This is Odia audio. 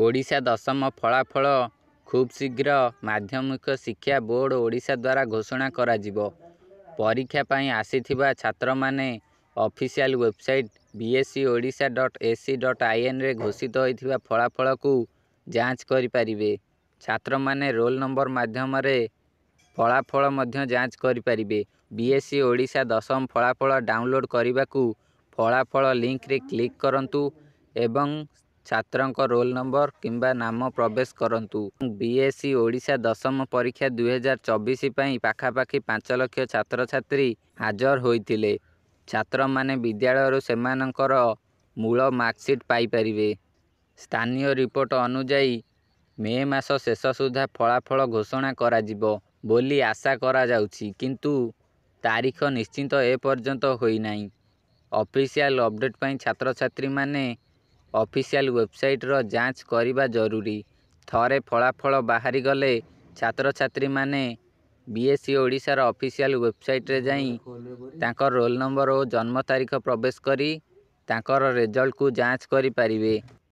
ଓଡ଼ିଶା ଦଶମ ଫଳାଫଳ ଖୁବ୍ ଶୀଘ୍ର ମାଧ୍ୟମିକ ଶିକ୍ଷା ବୋର୍ଡ଼ ଓଡ଼ିଶା ଦ୍ୱାରା ଘୋଷଣା କରାଯିବ ପରୀକ୍ଷା ପାଇଁ ଆସିଥିବା ଛାତ୍ରମାନେ official website C Odisha dot A C dot ଆଇଏନ୍ରେ ଘୋଷିତ ହୋଇଥିବା ଫଳାଫଳକୁ ଯାଞ୍ଚ କରିପାରିବେ ଛାତ୍ରମାନେ ରୋଲ୍ ନମ୍ବର ମାଧ୍ୟମରେ ଫଳାଫଳ ମଧ୍ୟ ଯାଞ୍ଚ କରିପାରିବେ ବି ଏସ୍ ସି ଓଡ଼ିଶା ଦଶମ ଫଳାଫଳ ଡାଉନଲୋଡ଼୍ କରିବାକୁ ଫଳାଫଳ ଲିଙ୍କରେ କ୍ଲିକ୍ କରନ୍ତୁ ଏବଂ ଛାତ୍ରଙ୍କ ରୋଲ୍ ନମ୍ବର କିମ୍ବା ନାମ ପ୍ରବେଶ କରନ୍ତୁ ବି ଏସ୍ ସି ଓଡ଼ିଶା ଦଶମ ପରୀକ୍ଷା ଦୁଇହଜାର ଚବିଶ ପାଇଁ ପାଖାପାଖି ପାଞ୍ଚ ଲକ୍ଷ ଛାତ୍ରଛାତ୍ରୀ ହାଜର ହୋଇଥିଲେ ଛାତ୍ରମାନେ ବିଦ୍ୟାଳୟରୁ ସେମାନଙ୍କର ମୂଳ ମାର୍କସିଟ୍ ପାଇପାରିବେ ସ୍ଥାନୀୟ ରିପୋର୍ଟ ଅନୁଯାୟୀ ମେ ମାସ ଶେଷ ସୁଦ୍ଧା ଫଳାଫଳ ଘୋଷଣା କରାଯିବ ବୋଲି ଆଶା କରାଯାଉଛି କିନ୍ତୁ ତାରିଖ ନିଶ୍ଚିତ ଏପର୍ଯ୍ୟନ୍ତ ହୋଇନାହିଁ ଅଫିସିଆଲ୍ ଅପଡ଼େଟ୍ ପାଇଁ ଛାତ୍ରଛାତ୍ରୀମାନେ ଅଫିସିଆଲ୍ ୱେବସାଇଟ୍ର ଯାଞ୍ଚ କରିବା ଜରୁରୀ ଥରେ ଫଳାଫଳ ବାହାରିଗଲେ ଛାତ୍ରଛାତ୍ରୀମାନେ ବିଏସ୍ସି e ଓଡ଼ିଶାର ଅଫିସିଆଲ୍ ୱେବସାଇଟ୍ରେ ଯାଇ ତାଙ୍କ ରୋଲ୍ ନମ୍ବର ଓ ଜନ୍ମ ତାରିଖ ପ୍ରବେଶ କରି ତାଙ୍କର ରେଜଲ୍ଟକୁ ଯାଞ୍ଚ କରିପାରିବେ